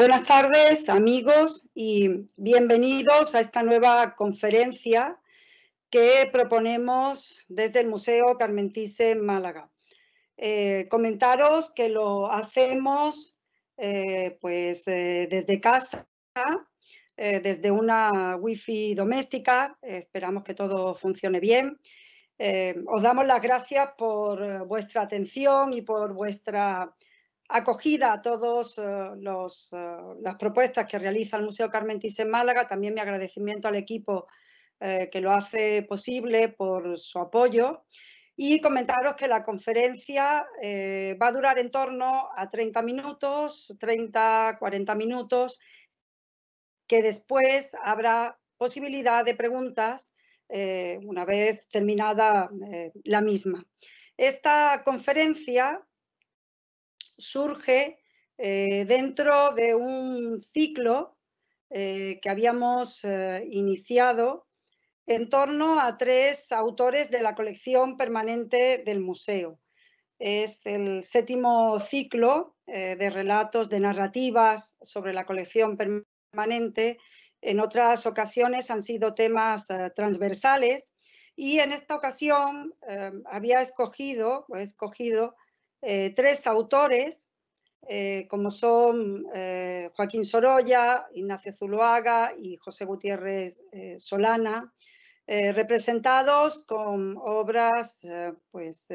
Buenas tardes, amigos, y bienvenidos a esta nueva conferencia que proponemos desde el Museo Carmentise en Málaga. Eh, comentaros que lo hacemos eh, pues, eh, desde casa, desde una wifi doméstica, esperamos que todo funcione bien. os damos las gracias por vuestra atención y por vuestra acogida a todas eh, eh, las propuestas que realiza el Museo Carmentis en Málaga. También mi agradecimiento al equipo eh, que lo hace posible por su apoyo. Y comentaros que la conferencia va a durar en torno a 30 minutos, 30-40 minutos, que después habrá posibilidad de preguntas una vez terminada la misma. Esta conferencia surge eh, dentro de un ciclo eh, que habíamos eh, iniciado en torno a tres autores de la colección permanente del museo. Es el séptimo ciclo de relatos, de narrativas sobre la colección permanente. En otras ocasiones han sido temas transversales y en esta ocasión había escogido, escogido eh, tres autores, eh, como son eh, Joaquín Sorolla, Ignacio Zuluaga y José Gutiérrez Solana, representados con obras pues,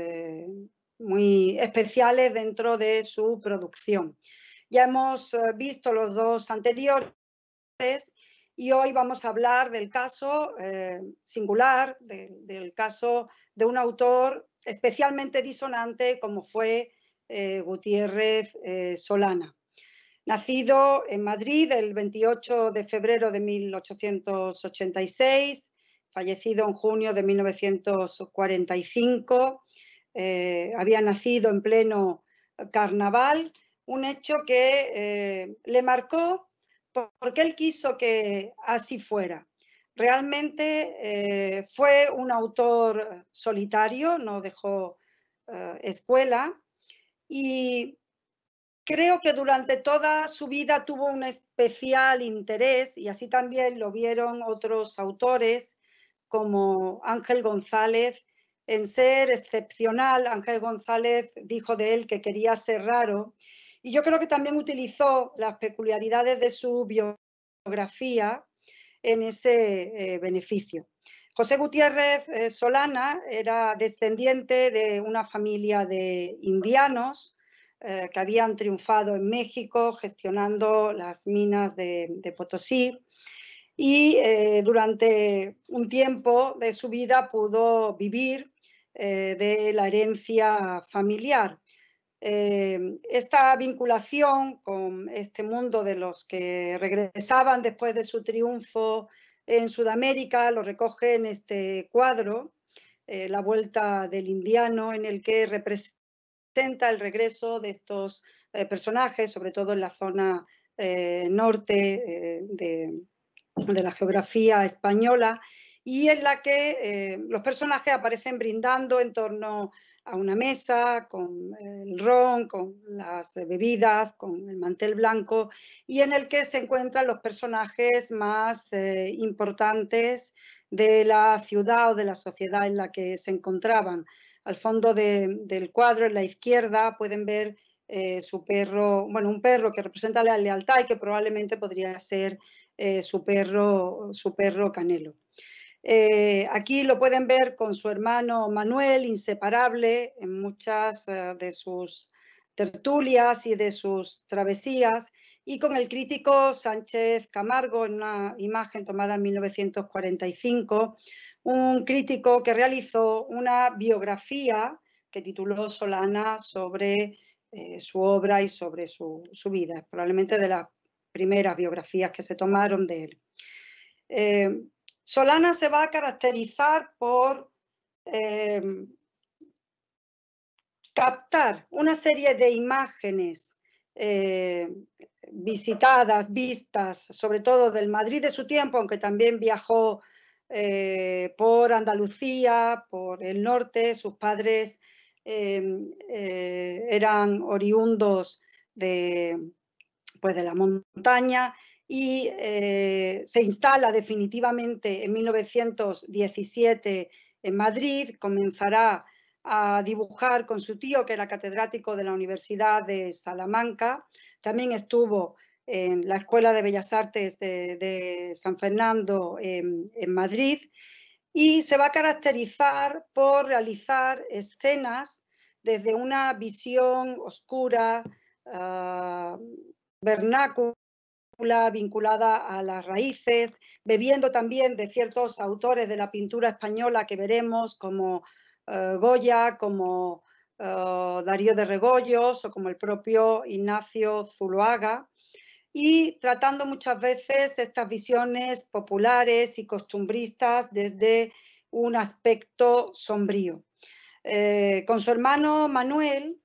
muy especiales dentro de su producción. Ya hemos visto los dos anteriores y hoy vamos a hablar del caso singular, del caso de un autor especialmente disonante como fue eh, Gutiérrez eh, Solana. Nacido en Madrid el 28 de febrero de 1886, fallecido en junio de 1945, eh, había nacido en pleno carnaval, un hecho que le marcó porque él quiso que así fuera. Realmente eh, fue un autor solitario, no dejó eh, escuela y creo que durante toda su vida tuvo un especial interés y así también lo vieron otros autores como Ángel González en ser excepcional. Ángel González dijo de él que quería ser raro y yo creo que también utilizó las peculiaridades de su biografía en ese eh, beneficio. José Gutiérrez eh, Solana era descendiente de una familia de indianos eh, que habían triunfado en México gestionando las minas de, Potosí y durante un tiempo de su vida pudo vivir de la herencia familiar. Eh, esta vinculación con este mundo de los que regresaban después de su triunfo en Sudamérica, lo recoge en este cuadro, eh, La Vuelta del Indiano, en el que representa el regreso de estos eh, personajes, sobre todo en la zona norte de, la geografía española, y en la que los personajes aparecen brindando en torno a una mesa con el ron, con las eh, bebidas, con el mantel blanco, y en el que se encuentran los personajes más eh, importantes de la ciudad o de la sociedad en la que se encontraban. Al fondo del cuadro, en la izquierda, pueden ver eh, su perro, bueno, un perro que representa la lealtad y que probablemente podría ser su, perro, su perro Canelo. Eh, aquí lo pueden ver con su hermano Manuel, inseparable en muchas eh, de sus tertulias y de sus travesías, y con el crítico Sánchez Camargo en una imagen tomada en 1945, un crítico que realizó una biografía que tituló Solana sobre eh, su obra y sobre su, vida, probablemente de las primeras biografías que se tomaron de él. Solana se va a caracterizar por em, captar una serie de imágenes eh, visitadas, vistas, sobre todo del Madrid de su tiempo, aunque también viajó eh, por Andalucía, por el norte, sus padres em, eh, eran oriundos de pues, la montaña y eh, se instala definitivamente en 1917 en Madrid, comenzará a dibujar con su tío, que era catedrático de la Universidad de Salamanca. También estuvo en la Escuela de Bellas Artes de, San Fernando en, Madrid y se va a caracterizar por realizar escenas desde una visión oscura, ah, vinculada a las raíces, bebiendo también de ciertos autores de la pintura española que veremos como eh, Goya, como eh, Darío de Regoyos o como el propio Ignacio Zuloaga, y tratando muchas veces estas visiones populares y costumbristas desde un aspecto sombrío. Eh, con su hermano Manuel,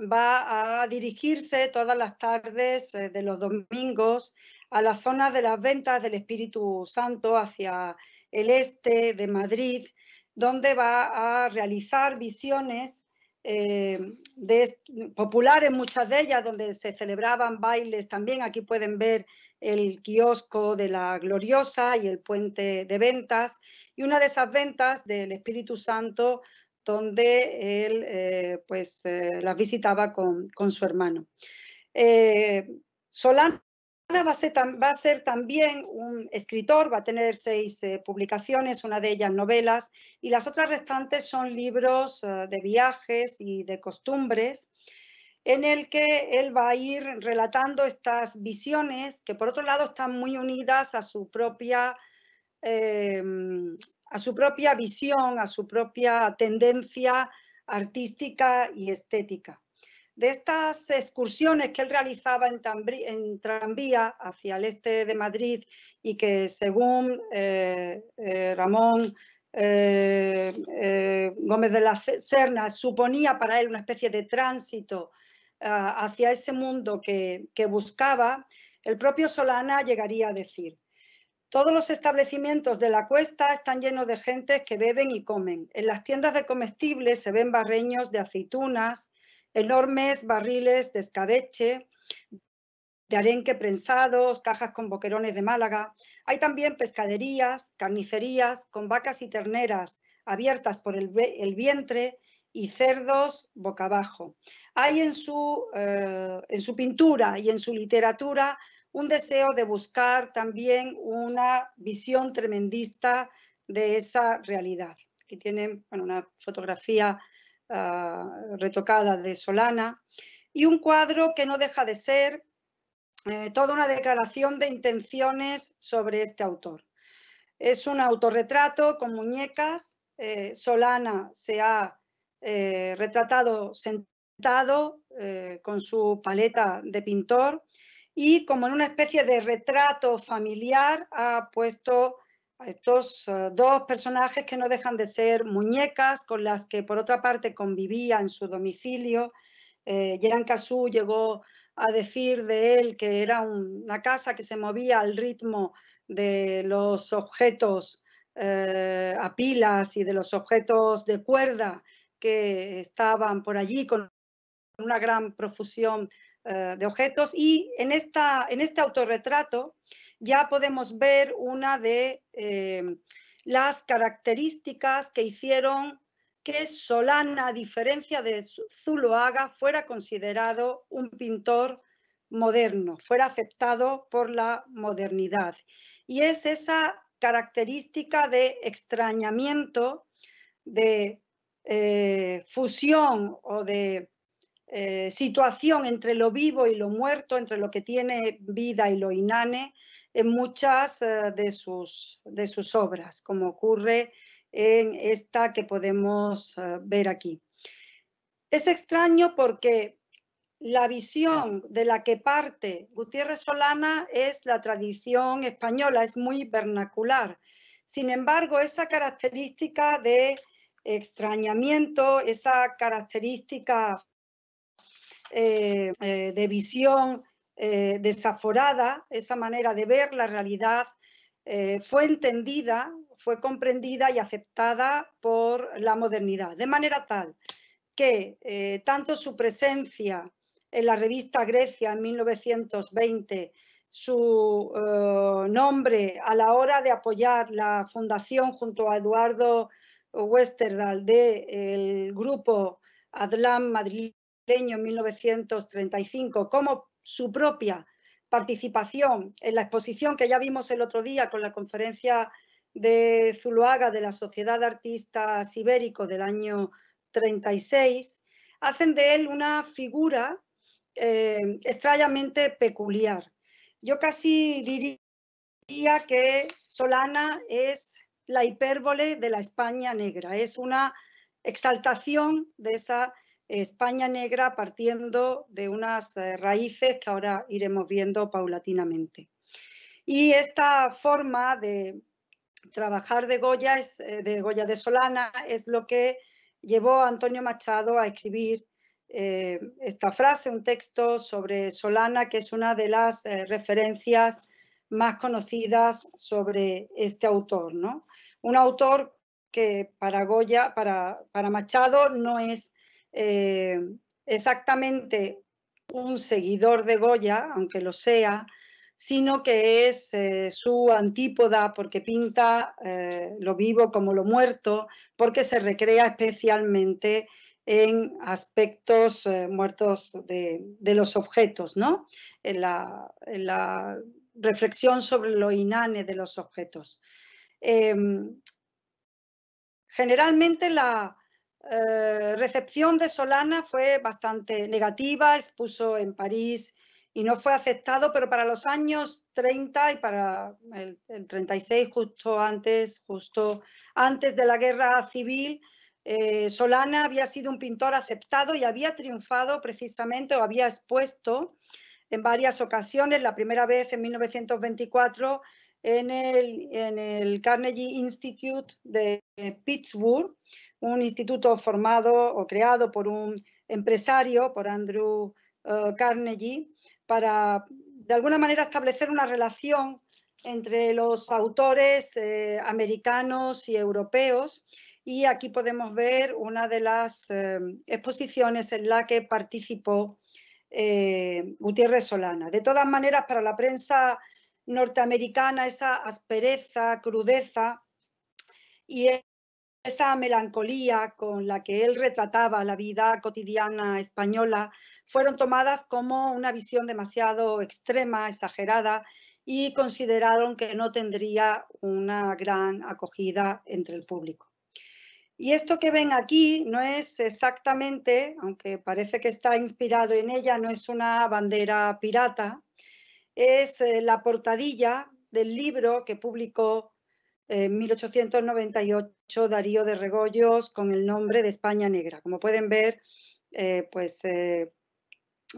va a dirigirse todas las tardes eh, de los domingos a la zona de las ventas del Espíritu Santo hacia el este de Madrid, donde va a realizar visiones eh, populares, muchas de ellas, donde se celebraban bailes también. Aquí pueden ver el kiosco de la Gloriosa y el puente de ventas. Y una de esas ventas del Espíritu Santo donde él eh, pues eh, las visitaba con, su hermano. Eh, Solana va a, ser, también un escritor, va a tener seis publicaciones, una de ellas novelas, y las otras restantes son libros de viajes y de costumbres en el que él va a ir relatando estas visiones que por otro lado están muy unidas a su propia em, a su propia visión, a su propia tendencia artística y estética. De estas excursiones que él realizaba en, tranvía hacia el este de Madrid y que según eh, eh, Ramón eh, Gómez de la Serna suponía para él una especie de tránsito ah, hacia ese mundo que buscaba, el propio Solana llegaría a decir, todos los establecimientos de la cuesta están llenos de gente que beben y comen. En las tiendas de comestibles se ven barreños de aceitunas, enormes barriles de escabeche, de arenque prensados, cajas con boquerones de Málaga. Hay también pescaderías, carnicerías con vacas y terneras abiertas por el, vientre y cerdos boca abajo. Hay en su eh, pintura y en su literatura un deseo de buscar también una visión tremendista de esa realidad. Aquí tienen una fotografía ah, retocada de Solana y un cuadro que no deja de ser eh, toda una declaración de intenciones sobre este autor. Es un autorretrato con muñecas. Eh, Solana se ha eh, retratado sentado con su paleta de pintor y como en una especie de retrato familiar ha puesto a estos eh, dos personajes que no dejan de ser muñecas con las que por otra parte convivía en su domicilio. Eh, Jean llegó a decir de él que era una casa que se movía al ritmo de los objetos eh, a pilas y de los objetos de cuerda que estaban por allí con una gran profusión eh, de objetos y en, esta, en este autorretrato ya podemos ver una de eh, las características que hicieron que Solana, a diferencia de Zuloaga, fuera considerado un pintor moderno, fuera aceptado por la modernidad. Y es esa característica de extrañamiento, de eh, fusión o de eh, situación entre lo vivo y lo muerto, entre lo que tiene vida y lo inane, en muchas eh, de, sus, de sus obras, como ocurre en esta que podemos eh, ver aquí. Es extraño porque la visión de la que parte Gutiérrez Solana es la tradición española, es muy vernacular. Sin embargo, esa característica de extrañamiento, esa característica eh, eh, de visión eh, desaforada, esa manera de ver la realidad, fue entendida, fue comprendida y aceptada por la modernidad, de manera tal que tanto su presencia en la revista Grecia en 1920, su nombre a la hora de apoyar la fundación junto a Eduardo Westerdal del grupo Adlam Madrid 1935 como su propia participación en la exposición que ya vimos el otro día con la conferencia de Zuluaga de la Sociedad Artista Artistas del año 36, hacen de él una figura eh, extrañamente peculiar. Yo casi diría que Solana es la hipérbole de la España negra, es una exaltación de esa España negra partiendo de unas eh, raíces que ahora iremos viendo paulatinamente. Y esta forma de trabajar de Goya, eh, de Goya de Solana es lo que llevó a Antonio Machado a escribir eh, esta frase, un texto sobre Solana, que es una de las referencias más conocidas sobre este autor. ¿no? Un autor que para Goya, para, para Machado, no es eh, exactamente un seguidor de Goya, aunque lo sea, sino que es eh, su antípoda porque pinta eh, lo vivo como lo muerto, porque se recrea especialmente en aspectos muertos de, los objetos, ¿no? En la, en la, reflexión sobre lo inane de los objetos. Em, generalmente la, la eh, recepción de Solana fue bastante negativa, expuso en París y no fue aceptado, pero para los años 30 y para el, 36, justo antes, justo antes de la guerra civil, eh, Solana había sido un pintor aceptado y había triunfado precisamente o había expuesto en varias ocasiones, la primera vez en 1924 en el, en el Carnegie Institute de Pittsburgh un instituto formado o creado por un empresario, por Andrew eh, Carnegie, para de alguna manera establecer una relación entre los autores eh, americanos y europeos. Y aquí podemos ver una de las eh, exposiciones en la que participó Gutiérrez Solana. De todas maneras, para la prensa norteamericana, esa aspereza, crudeza y esa melancolía con la que él retrataba la vida cotidiana española fueron tomadas como una visión demasiado extrema, exagerada, y consideraron que no tendría una gran acogida entre el público. Y esto que ven aquí no es exactamente, aunque parece que está inspirado en ella, no es una bandera pirata, es eh, la portadilla del libro que publicó eh, en 1898 Darío de Regoyos con el nombre de España Negra. Como pueden ver, eh, pues eh,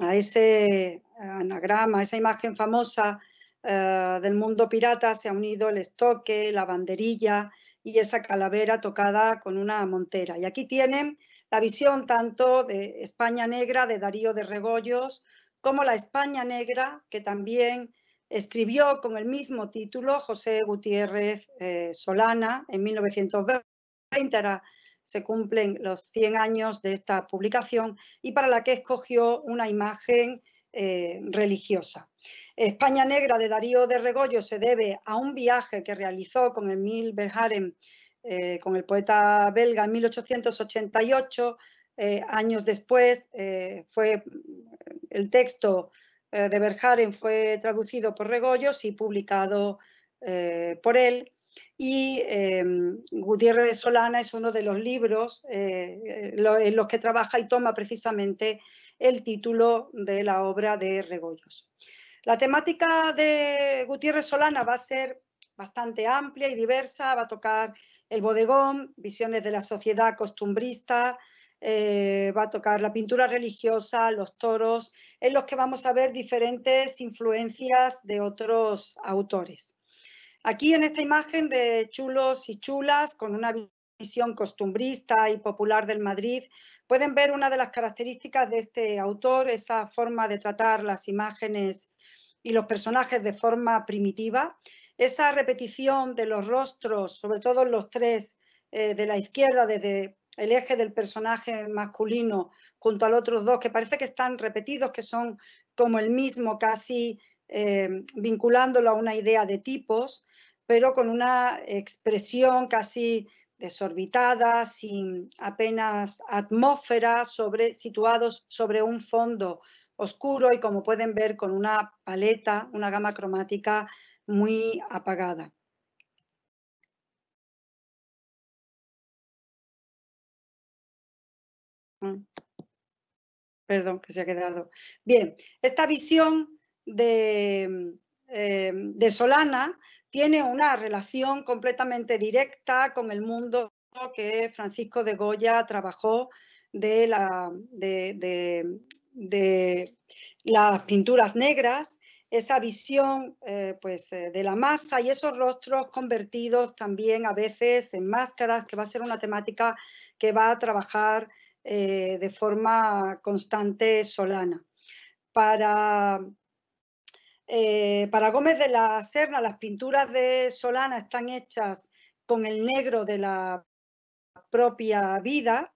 a ese anagrama, a esa imagen famosa del mundo pirata se ha unido el estoque, la banderilla y esa calavera tocada con una montera. Y aquí tienen la visión tanto de España Negra de Darío de Regoyos como la España Negra que también escribió con el mismo título José Gutiérrez eh, Solana en 1920. se cumplen los 100 años de esta publicación y para la que escogió una imagen eh, religiosa. España Negra de Darío de Regoyo se debe a un viaje que realizó con Emil Verhaeren, eh, con el poeta belga en 1888. años después fue el texto eh, de Berjaren fue traducido por Regoyos y publicado eh, por él. Y em, Gutiérrez Solana es uno de los libros eh, en los que trabaja y toma precisamente el título de la obra de Regoyos. La temática de Gutiérrez Solana va a ser bastante amplia y diversa, va a tocar el bodegón, visiones de la sociedad costumbrista, eh, va a tocar la pintura religiosa, los toros, en los que vamos a ver diferentes influencias de otros autores. Aquí en esta imagen de chulos y chulas, con una visión costumbrista y popular del Madrid, pueden ver una de las características de este autor, esa forma de tratar las imágenes y los personajes de forma primitiva, esa repetición de los rostros, sobre todo los tres eh, de la izquierda, desde el eje del personaje masculino junto al otro otros dos, que parece que están repetidos, que son como el mismo, casi eh, vinculándolo a una idea de tipos, pero con una expresión casi desorbitada, sin apenas atmósfera, sobre, situados sobre un fondo oscuro y como pueden ver con una paleta, una gama cromática muy apagada. Mm. Perdón, que se ha quedado. Bien, esta visión de, mm, eh, de Solana tiene una relación completamente directa con el mundo que Francisco de Goya trabajó de, la, de, las pinturas negras, esa visión eh, pues, eh, de la masa y esos rostros convertidos también a veces en máscaras, que va a ser una temática que va a trabajar eh, de forma constante solana. Para, eh, para Gómez de la Serna, las pinturas de Solana están hechas con el negro de la propia vida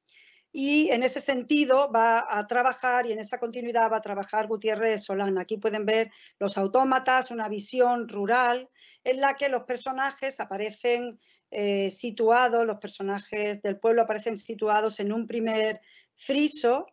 y en ese sentido va a trabajar y en esa continuidad va a trabajar Gutiérrez Solana. Aquí pueden ver los autómatas, una visión rural en la que los personajes aparecen eh, situados, los personajes del pueblo aparecen situados en un primer friso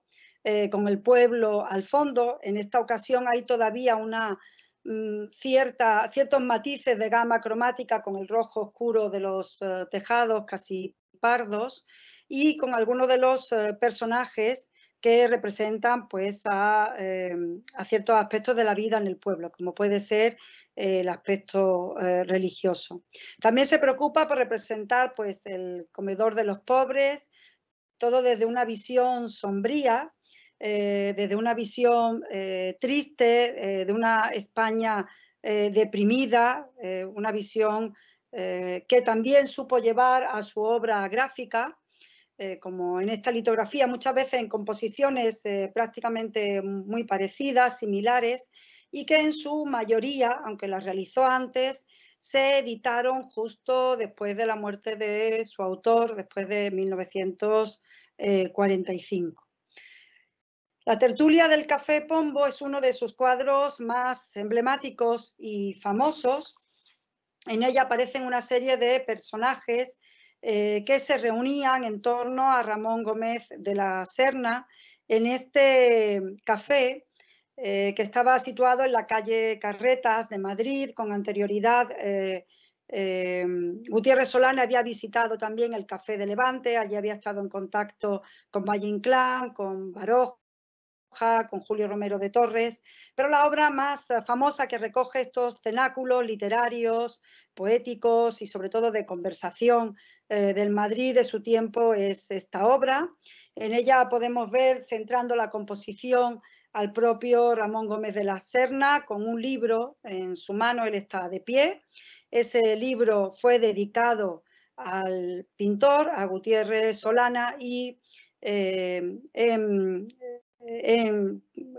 eh, con el pueblo al fondo. En esta ocasión hay todavía una mm, cierta, ciertos matices de gama cromática con el rojo oscuro de los eh, tejados casi pardos y con algunos de los personajes que representan pues eh, a, ciertos aspectos de la vida en el pueblo, como puede ser eh, el aspecto eh, religioso. También se preocupa por representar pues el comedor de los pobres, todo desde una visión sombría, desde una visión triste, de una España deprimida, una visión que también supo llevar a su obra gráfica eh, como en esta litografía, muchas veces en composiciones eh, prácticamente muy parecidas, similares, y que en su mayoría, aunque las realizó antes, se editaron justo después de la muerte de su autor, después de 1945. Eh, la tertulia del Café Pombo es uno de sus cuadros más emblemáticos y famosos. En ella aparecen una serie de personajes eh, que se reunían en torno a Ramón Gómez de la Serna en este café eh, que estaba situado en la calle Carretas de Madrid. Con anterioridad, eh, Gutiérrez Solana había visitado también el Café de Levante, allí había estado en contacto con Valle Inclán, con Baroja, con Julio Romero de Torres, pero la obra más famosa que recoge estos cenáculos literarios, poéticos y sobre todo de conversación eh, del Madrid de su tiempo es esta obra. En ella podemos ver, centrando la composición, al propio Ramón Gómez de la Serna con un libro en su mano, él está de pie. Ese libro fue dedicado al pintor, a Gutiérrez Solana, y eh, en,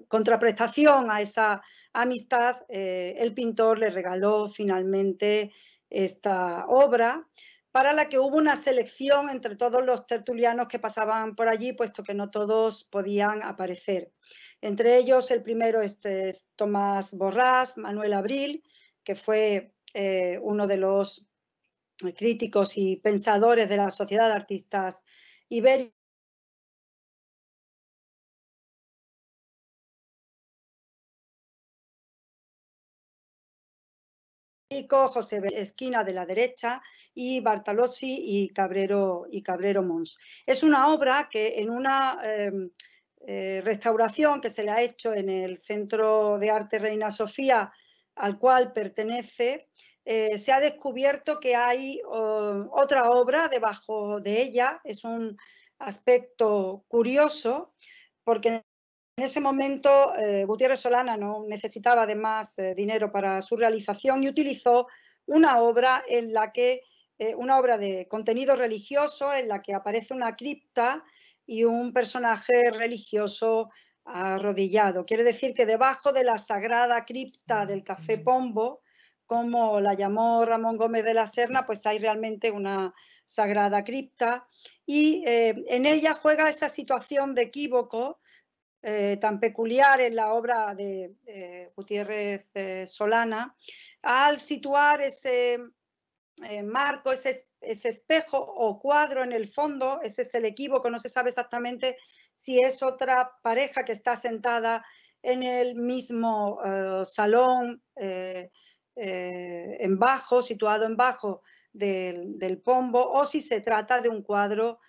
contraprestación a esa amistad, eh, el pintor le regaló finalmente esta obra para la que hubo una selección entre todos los tertulianos que pasaban por allí, puesto que no todos podían aparecer. Entre ellos, el primero este es Tomás Borrás, Manuel Abril, que fue eh, uno de los eh, críticos y pensadores de la Sociedad de Artistas Ibéricos José Esquina de la derecha y Bartalozzi y Cabrero, y Mons. Es una obra que en una em, eh, restauración que se le ha hecho en el Centro de Arte Reina Sofía, al cual pertenece, eh, se ha descubierto que hay otra obra debajo de ella. Es un aspecto curioso porque en ese momento, eh, Gutiérrez Solana no necesitaba además más eh, dinero para su realización y utilizó una obra en la que eh, una obra de contenido religioso en la que aparece una cripta y un personaje religioso arrodillado. Quiere decir que debajo de la sagrada cripta del Café Pombo, como la llamó Ramón Gómez de la Serna, pues hay realmente una sagrada cripta y en ella juega esa situación de equívoco eh, tan peculiar en la obra de eh, Gutiérrez eh, Solana, al situar ese marco, ese, espejo o cuadro en el fondo, ese es el equívoco, no se sabe exactamente si es otra pareja que está sentada en el mismo salón, en bajo, situado en bajo del, pombo, o si se trata de un cuadro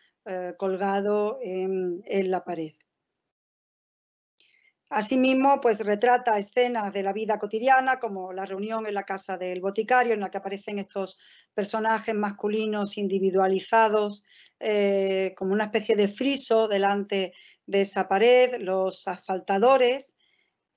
colgado en la pared. Asimismo, pues retrata escenas de la vida cotidiana, como la reunión en la casa del boticario, en la que aparecen estos personajes masculinos individualizados, eh, como una especie de friso delante de esa pared, los asfaltadores,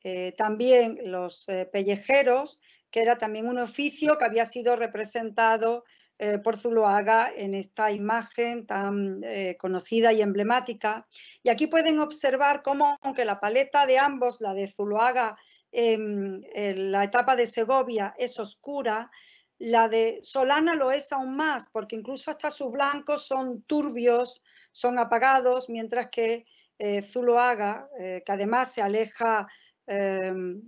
eh, también los eh, pellejeros, que era también un oficio que había sido representado eh, por Zuloaga en esta imagen tan eh, conocida y emblemática. Y aquí pueden observar cómo, aunque la paleta de ambos, la de Zuloaga en, la etapa de Segovia es oscura, la de Solana lo es aún más, porque incluso hasta sus blancos son turbios, son apagados, mientras que eh, Zuloaga, que además se aleja de,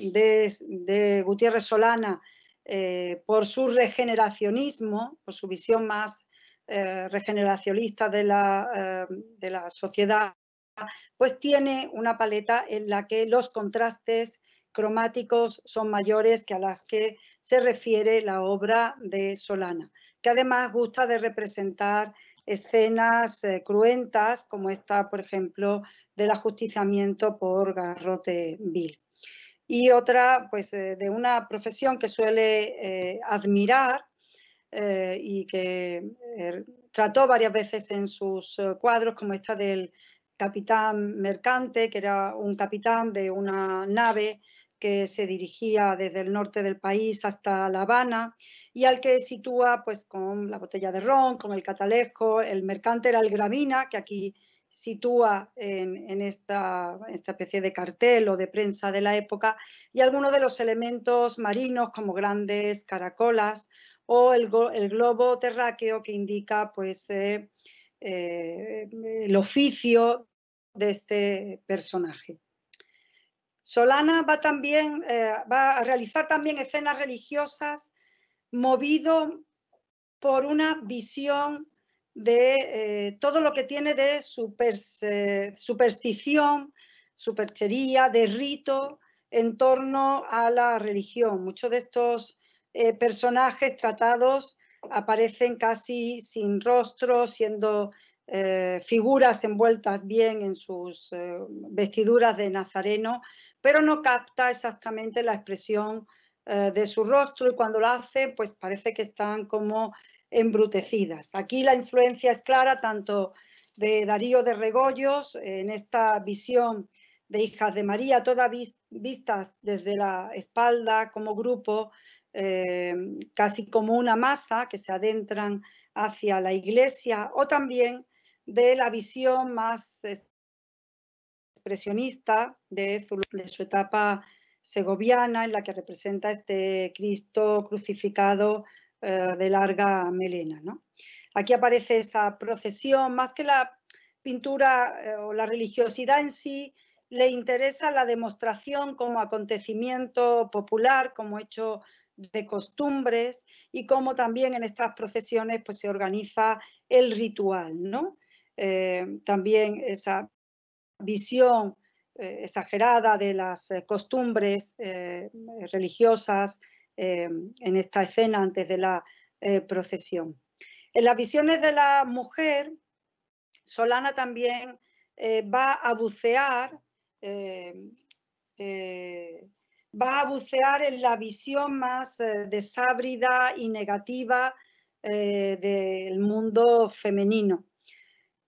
de, Gutiérrez Solana eh, por su regeneracionismo, por su visión más eh, regeneracionista eh, de la, sociedad, pues tiene una paleta en la que los contrastes cromáticos son mayores que a las que se refiere la obra de Solana, que además gusta de representar escenas cruentas, como esta, por ejemplo, del ajusticiamiento por garrote vil y otra pues eh, de una profesión que suele eh, admirar eh, y que trató varias veces en sus cuadros, como esta del capitán mercante, que era un capitán de una nave que se dirigía desde el norte del país hasta La Habana y al que sitúa pues con la botella de ron, con el catalejo, el mercante era el gravina, que aquí sitúa en, esta, especie de cartel o de prensa de la época y algunos de los elementos marinos como grandes caracolas o el, globo terráqueo que indica pues, eh, eh, el oficio de este personaje. Solana va, también, eh, va a realizar también escenas religiosas movido por una visión de eh, todo lo que tiene de eh, superstición, superchería, de rito en torno a la religión. Muchos de estos eh, personajes tratados aparecen casi sin rostro, siendo figuras envueltas bien en sus vestiduras de nazareno, pero no capta exactamente la expresión de su rostro y cuando lo hace, pues parece que están como embrutecidas. Aquí la influencia es clara tanto de Darío de Regoyos en esta visión de Hijas de María, todas vistas desde la espalda como grupo, eh, casi como una masa que se adentran hacia la iglesia, o también de la visión más expresionista de, de su etapa segoviana, en la que representa este Cristo crucificado eh, de larga melena. ¿no? Aquí aparece esa procesión, más que la pintura eh, o la religiosidad en sí, le interesa la demostración como acontecimiento popular, como hecho de costumbres y cómo también en estas procesiones pues, se organiza el ritual, ¿no? Eh, también esa visión exagerada de las costumbres religiosas eh, en esta escena antes de la eh, procesión. En las visiones de la mujer, Solana también eh, va a bucear, va a bucear en la visión más desábrida y negativa del mundo femenino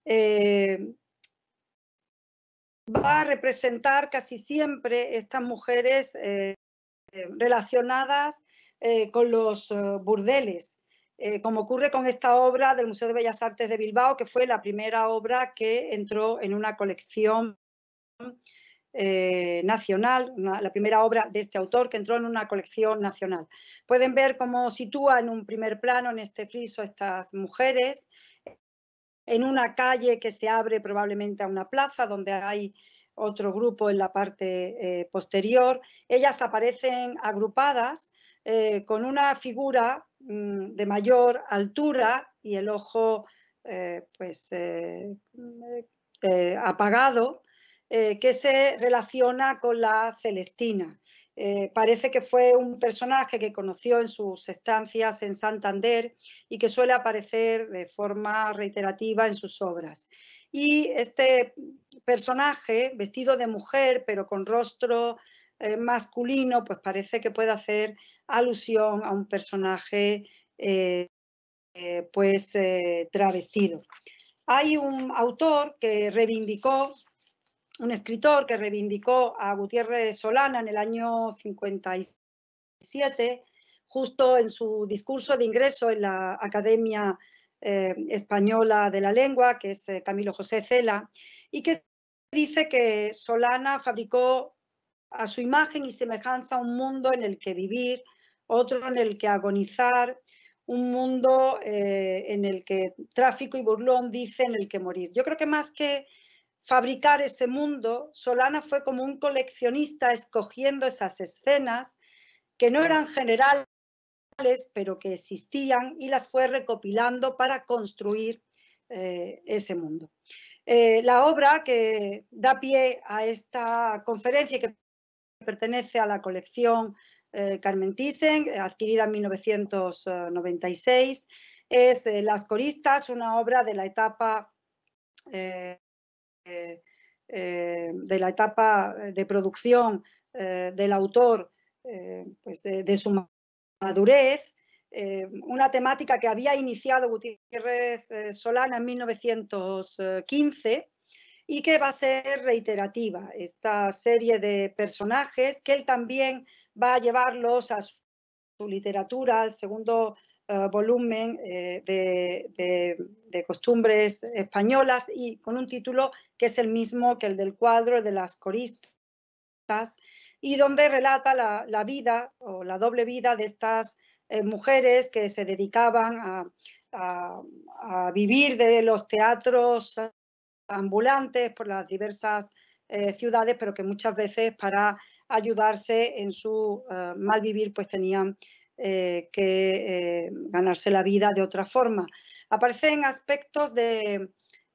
va a representar casi siempre estas mujeres eh, relacionadas eh, con los eh, burdeles, como ocurre con esta obra del Museo de Bellas Artes de Bilbao, que fue la primera obra que entró en una colección nacional, la primera obra de este autor que entró en una colección nacional. Pueden ver cómo sitúa en un primer plano, en este friso, estas mujeres, en una calle que se abre probablemente a una plaza donde hay otro grupo en la parte eh, posterior. Ellas aparecen agrupadas eh, con una figura mm, de mayor altura y el ojo eh, pues, apagado, que se relaciona con la Celestina. parece que fue un personaje que conoció en sus estancias en Santander y que suele aparecer de forma reiterativa en sus obras. Y este personaje, vestido de mujer, pero con rostro eh, masculino, pues parece que puede hacer alusión a un personaje eh, eh, pues travestido. Hay un autor que reivindicó, un escritor que reivindicó a Gutiérrez Solana en el año 57, justo en su discurso de ingreso en la Academia eh, española de la lengua, que es eh, Camilo José Cela, y que dice que Solana fabricó a su imagen y semejanza un mundo en el que vivir, otro en el que agonizar, un mundo eh, en el que tráfico y burlón dice, en el que morir. Yo creo que más que fabricar ese mundo, Solana fue como un coleccionista escogiendo esas escenas que no eran generales pero que existían y las fue recopilando para construir eh, ese mundo. Eh, la obra que da pie a esta conferencia que pertenece a la colección eh, Carmen Thyssen, adquirida en 1996, es Las coristas, una obra de la etapa de la etapa de producción del autor pues de, de su madurez, eh, una temática que había iniciado Gutiérrez eh, Solana en 1915 y que va a ser reiterativa. Esta serie de personajes que él también va a llevarlos a su, literatura, al segundo eh, volumen de, de, costumbres españolas y con un título que es el mismo que el del cuadro de las coristas y donde relata la, vida o la doble vida de estas eh, mujeres que se dedicaban a, vivir de los teatros ambulantes por las diversas eh, ciudades, pero que muchas veces para ayudarse en su eh, mal vivir pues tenían que ganarse la vida de otra forma. Aparecen aspectos de,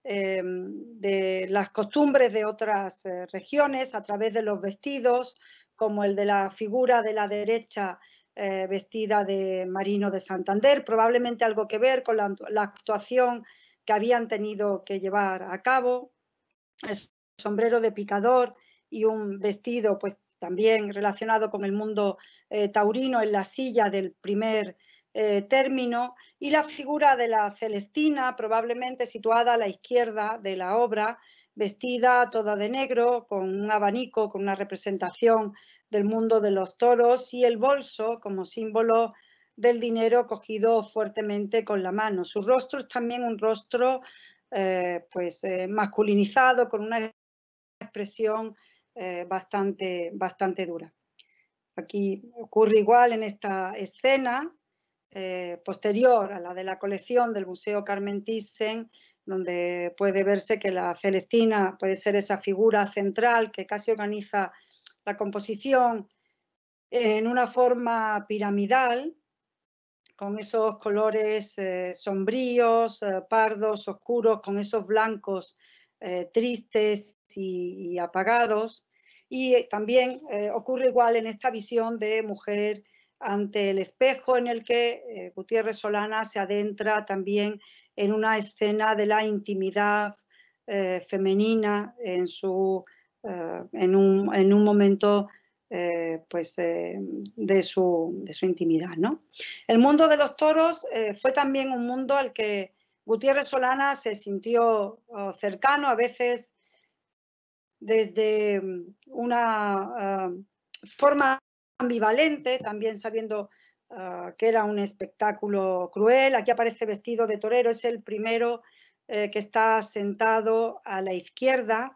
Em, de las costumbres de otras eh, regiones a través de los vestidos, como el de la figura de la derecha eh, vestida de marino de Santander, probablemente algo que ver con la, actuación que habían tenido que llevar a cabo, el sombrero de picador y un vestido pues también relacionado con el mundo eh, taurino en la silla del primer eh, término y la figura de la Celestina, probablemente situada a la izquierda de la obra, vestida toda de negro, con un abanico, con una representación del mundo de los toros y el bolso como símbolo del dinero cogido fuertemente con la mano. Su rostro es también un rostro eh, pues, eh, masculinizado, con una expresión bastante, bastante dura. Aquí ocurre igual en esta escena, eh, posterior a la de la colección del Museo Carmen Thyssen, donde puede verse que la Celestina puede ser esa figura central que casi organiza la composición en una forma piramidal, con esos colores eh, sombríos, eh, pardos, oscuros, con esos blancos tristes y, apagados. Y también ocurre igual en esta visión de mujer ante el espejo en el que eh, Gutiérrez Solana se adentra también en una escena de la intimidad eh, femenina en, su, eh, en, un, momento pues, de su, de, su, intimidad. ¿no? El mundo de los toros fue también un mundo al que Gutiérrez Solana se sintió oh, cercano, a veces desde mm, una ah, forma ambivalente, también sabiendo ah, que era un espectáculo cruel. Aquí aparece vestido de torero, es el primero eh, que está sentado a la izquierda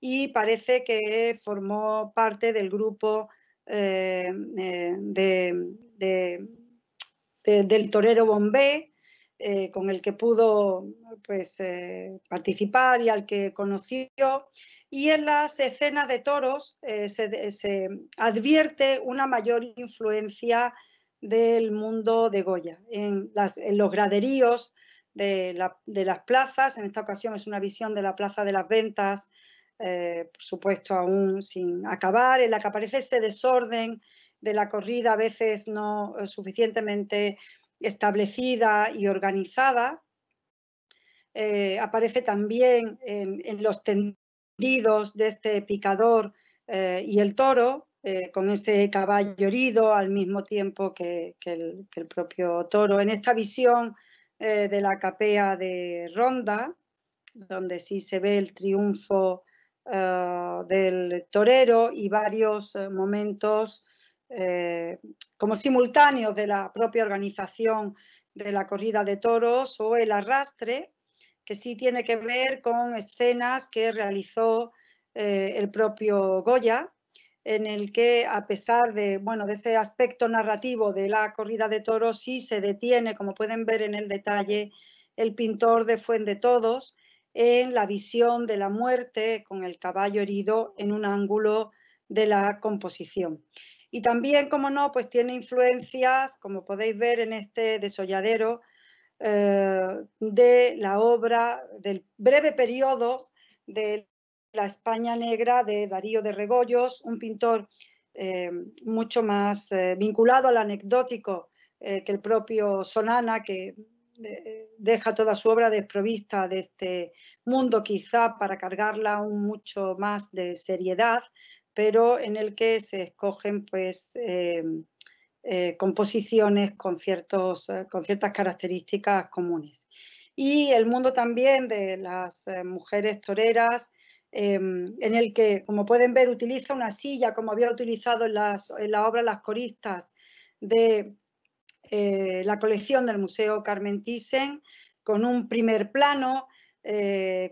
y parece que formó parte del grupo eh, eh, del torero Bombé, con el que pudo pues, participar y al que conoció y en las escenas de toros eh, se, advierte una mayor influencia del mundo de Goya. En, los graderíos de, las plazas, en esta ocasión es una visión de la Plaza de las Ventas, eh, por supuesto aún sin acabar, en la que aparece ese desorden de la corrida a veces no suficientemente establecida y organizada. Eh, aparece también en, en los tendidos de este picador eh, y el toro, eh, con ese caballo herido al mismo tiempo que, el, propio toro. En esta visión eh, de la capea de Ronda, donde sí se ve el triunfo del torero y varios momentos como simultáneos de la propia organización de la corrida de toros o el arrastre que sí tiene que ver con escenas que realizó eh, el propio Goya, en el que a pesar de, de ese aspecto narrativo de la corrida de toros, sí se detiene, como pueden ver en el detalle, el pintor de Fuente Todos en la visión de la muerte con el caballo herido en un ángulo de la composición. Y también, como no, pues tiene influencias, como podéis ver en este desolladero, eh, de la obra, del breve periodo de la España negra de Darío de Regoyos, un pintor eh, mucho más eh, vinculado al anecdótico que el propio Sonana, que deja toda su obra desprovista de este mundo quizá para cargarla aún mucho más de seriedad, pero en el que se escogen pues eh, composiciones con, ciertos, eh, con ciertas características comunes. Y el mundo también de las eh, mujeres toreras, en el que, como pueden ver, utiliza una silla, como había utilizado en, la obra Las Coristas de la colección del Museo Carmen Thyssen, con un primer plano,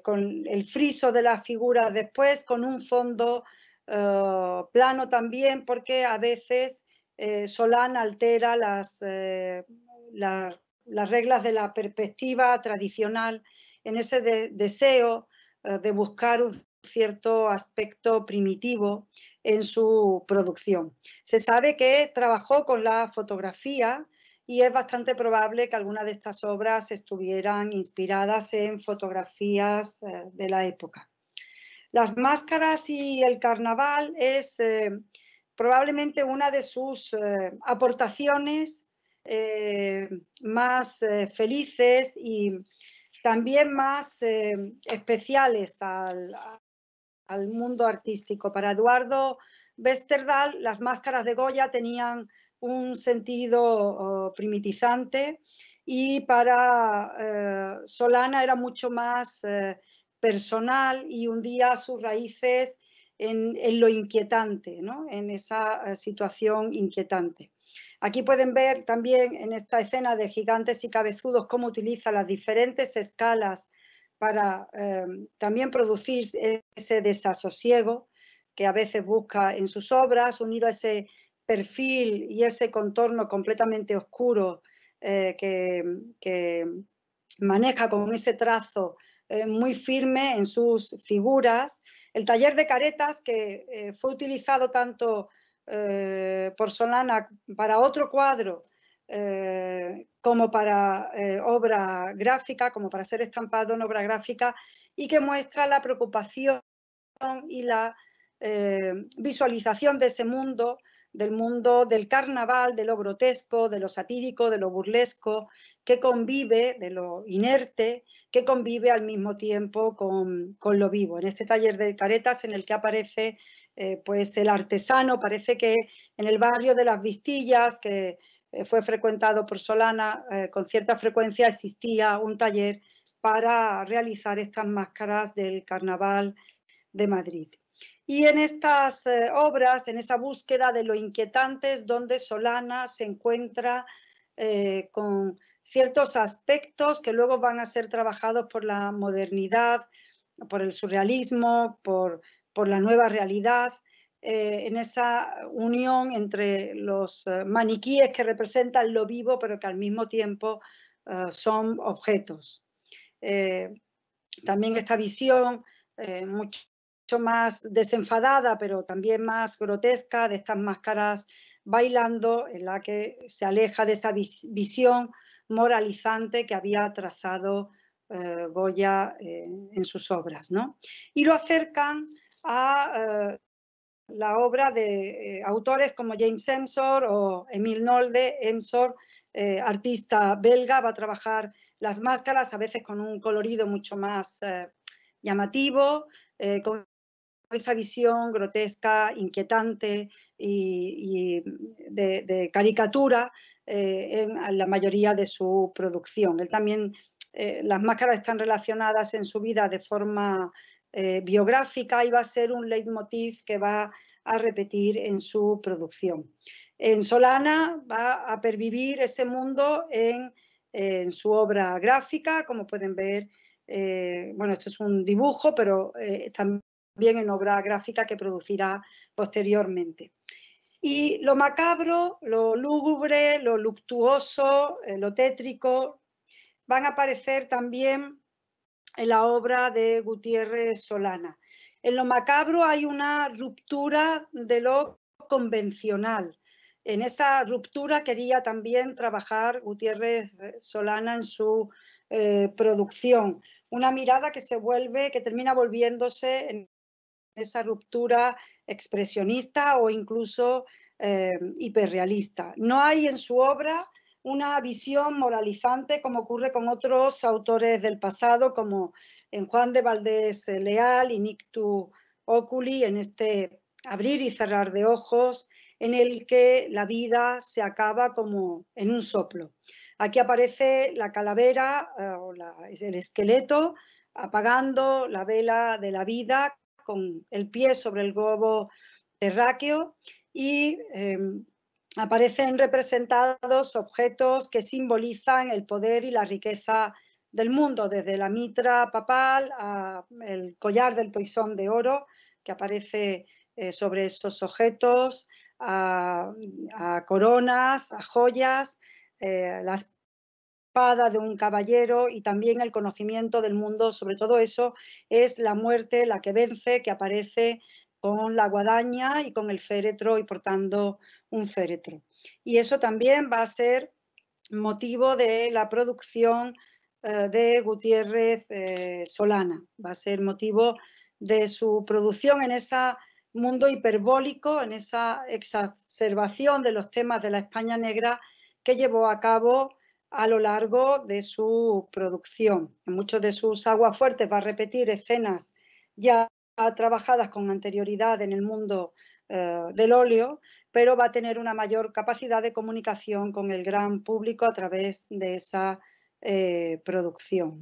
con el friso de las figuras después, con un fondo plano también, porque a veces eh, Solán altera eh, las, reglas de la perspectiva tradicional en ese deseo eh, de buscar un cierto aspecto primitivo en su producción. Se sabe que trabajó con la fotografía y es bastante probable que algunas de estas obras estuvieran inspiradas en fotografías de la época. Las máscaras y el carnaval es probablemente una de sus eh, aportaciones eh, más eh, felices y también más especiales al, mundo artístico. Para Eduardo Westerdal, las máscaras de Goya tenían un sentido primitizante y para Solana era mucho más personal y hundía sus raíces en, lo inquietante, en esa eh, situación inquietante. Aquí pueden ver también en esta escena de gigantes y cabezudos cómo utiliza las diferentes escalas para em, también producir ese desasosiego que a veces busca en sus obras, unido a ese perfil y ese contorno completamente oscuro eh, que, maneja con ese trazo eh, muy firme en sus figuras el taller de caretas que eh, fue utilizado tanto eh, por Solana para otro cuadro eh, como para obra gráfica, como para ser estampado en obra gráfica y que muestra la preocupación y la visualización de ese mundo del mundo del carnaval, de lo grotesco, de lo satírico, de lo burlesco, que convive, de lo inerte, que convive al mismo tiempo con, lo vivo. En este taller de caretas en el que aparece eh, pues el artesano, parece que en el barrio de las Vistillas, que eh, fue frecuentado por Solana, eh, con cierta frecuencia existía un taller para realizar estas máscaras del carnaval de Madrid. Y en estas eh, obras, en esa búsqueda de lo inquietante, es donde Solana se encuentra eh, con ciertos aspectos que luego van a ser trabajados por la modernidad, por el surrealismo, por, la nueva realidad, eh, en esa unión entre los maniquíes que representan lo vivo, pero que al mismo tiempo son objetos. también esta visión, mucho más desenfadada, pero también más grotesca, de estas máscaras bailando, en la que se aleja de esa visión moralizante que había trazado Boya eh, Goya eh, en sus obras. ¿no? Y lo acercan a eh, la obra de autores como James Ensor o Emil Nolde. Ensor, artista belga, va a trabajar las máscaras, a veces con un colorido mucho más llamativo, con esa visión grotesca, inquietante y, de, caricatura eh, en la mayoría de su producción. Él también, eh, las máscaras están relacionadas en su vida de forma eh, biográfica y va a ser un leitmotiv que va a repetir en su producción. En Solana va a pervivir ese mundo en su obra gráfica, como pueden ver. bueno, esto es un dibujo, pero también bien en obra gráfica que producirá posteriormente. Y lo macabro, lo lúgubre, lo luctuoso, eh, lo tétrico, van a aparecer también en la obra de Gutiérrez Solana. En lo macabro hay una ruptura de lo convencional. En esa ruptura quería también trabajar Gutiérrez Solana en su eh, producción. Una mirada que se vuelve, que termina volviéndose en esa ruptura expresionista o incluso eh, hiperrealista. No hay en su obra una visión moralizante como ocurre con otros autores del pasado como en Juan de Valdés Leal y Nictu Oculi en este abrir y cerrar de ojos en el que la vida se acaba como en un soplo. Aquí aparece la calavera eh, o el esqueleto apagando la vela de la vida con el pie sobre el globo terráqueo y em, aparecen representados objetos que simbolizan el poder y la riqueza del mundo, desde la mitra papal al el collar del toisón de oro que aparece eh, sobre esos objetos, a, coronas, a joyas, eh, las espada de un caballero y también el conocimiento del mundo, sobre todo eso, es la muerte la que vence, que aparece con la guadaña y con el féretro y portando un féretro. Y eso también va a ser motivo de la producción eh, de Gutiérrez eh, Solana, va a ser motivo de su producción en ese mundo hiperbólico, en esa exacerbación de los temas de la España negra que llevó a cabo a lo largo de su producción. En muchos de sus fuertes va a repetir escenas ya trabajadas con anterioridad en el mundo eh, del óleo, pero va a tener una mayor capacidad de comunicación con el gran público a través de esa eh, producción.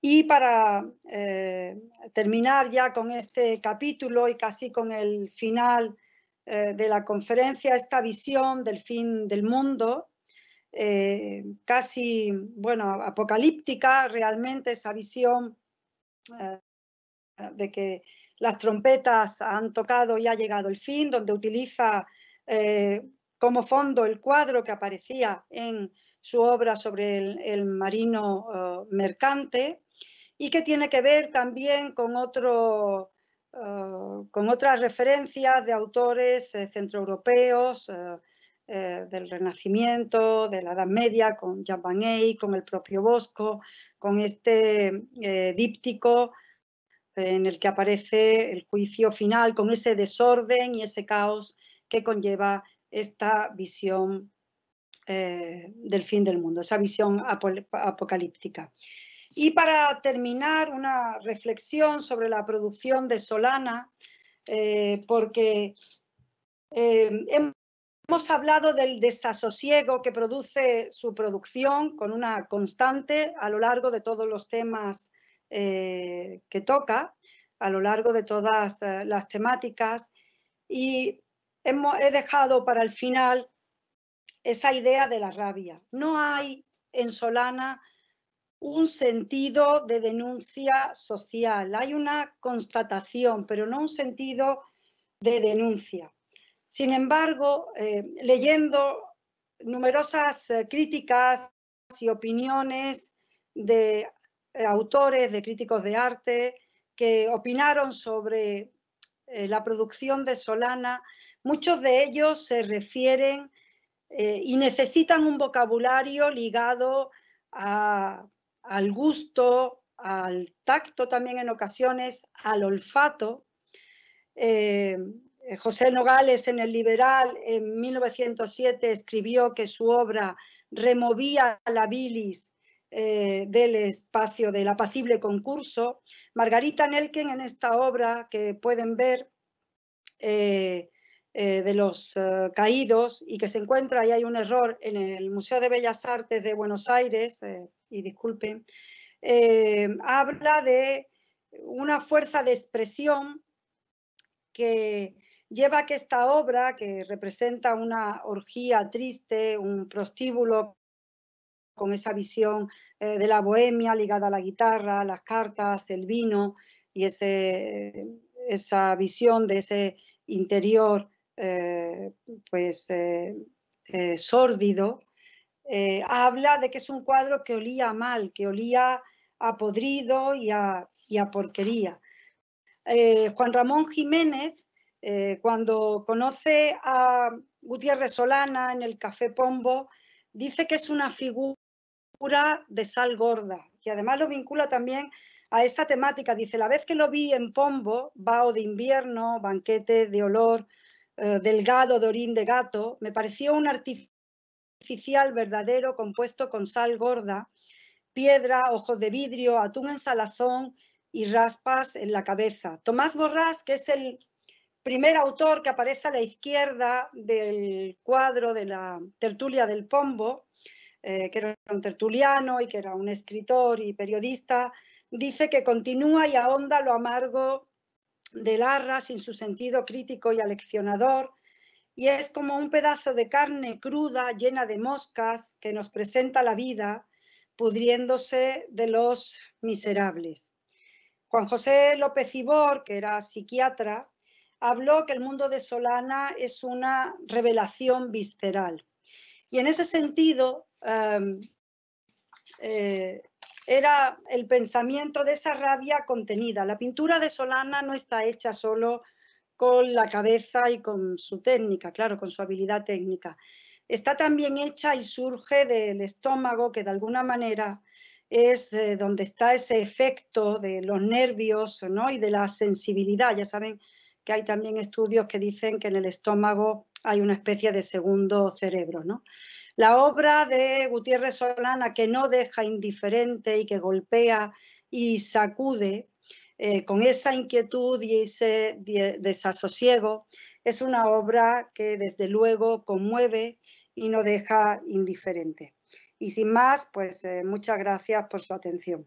Y para eh, terminar ya con este capítulo y casi con el final de la conferencia, esta visión del fin del mundo, eh, casi, bueno, apocalíptica realmente, esa visión eh, de que las trompetas han tocado y ha llegado el fin, donde utiliza eh, como fondo el cuadro que aparecía en su obra sobre el, marino mercante y que tiene que ver también con, otro, con otras referencias de autores centroeuropeos, eh, del Renacimiento, de la Edad Media, con Jan van Eyck, con el propio Bosco, con este eh, díptico eh, en el que aparece el juicio final, con ese desorden y ese caos que conlleva esta visión del fin del mundo, esa visión apocalíptica. Y para terminar, una reflexión sobre la producción de Solana, porque hemos Hemos hablado del desasosiego que produce su producción con una constante a lo largo de todos los temas eh, que toca, a lo largo de todas eh, las temáticas y he dejado para el final esa idea de la rabia. No hay en Solana un sentido de denuncia social, hay una constatación, pero no un sentido de denuncia. Sin embargo, eh, leyendo numerosas eh, críticas y opiniones de eh, autores, de críticos de arte, que opinaron sobre la producción de Solana, muchos de ellos se refieren y necesitan un vocabulario ligado al gusto, al tacto también en ocasiones, al olfato. Eh, José Nogales en El Liberal en 1907 escribió que su obra removía la bilis eh, del espacio del apacible concurso. Margarita Nelken en esta obra que pueden ver eh, de los caídos y que se encuentra, y hay un error en el Museo de Bellas Artes de Buenos Aires, y disculpen, habla de una fuerza de expresión que lleva que esta obra, que representa una orgía triste, un prostíbulo con esa visión eh, de la bohemia ligada a la guitarra, las cartas, el vino y ese, esa visión de ese interior eh, pues eh, sórdido, habla de que es un cuadro que olía mal, que olía a podrido y a, y a porquería. Juan Ramón Jiménez eh, cuando conoce a Gutiérrez Solana en el Café Pombo, dice que es una figura de sal gorda y además lo vincula también a esta temática. Dice, la vez que lo vi en Pombo, bao de invierno, banquete de olor, eh, delgado de orín de gato, me pareció un artificial verdadero compuesto con sal gorda, piedra, ojos de vidrio, atún en salazón y raspas en la cabeza. Tomás Borrás, que es el primer autor que aparece a la izquierda del cuadro de la tertulia del Pombo, eh, que era un tertuliano y que era un escritor y periodista, dice que continúa y ahonda lo amargo de Larra sin su sentido crítico y aleccionador, y es como un pedazo de carne cruda llena de moscas que nos presenta la vida pudriéndose de los miserables. Juan José López Ibor, que era psiquiatra, habló que el mundo de Solana es una revelación visceral. Y en ese sentido, em, eh, era el pensamiento de esa rabia contenida. La pintura de Solana no está hecha solo con la cabeza y con su técnica, claro, con su habilidad técnica. Está también hecha y surge del estómago, que de alguna manera es eh, donde está ese efecto de los nervios ¿no? y de la sensibilidad. Ya saben que hay también estudios que dicen que en el estómago hay una especie de segundo cerebro. ¿no? La obra de Gutiérrez Solana, que no deja indiferente y que golpea y sacude eh, con esa inquietud y ese desasosiego, es una obra que desde luego conmueve y no deja indiferente. Y sin más, pues eh, muchas gracias por su atención.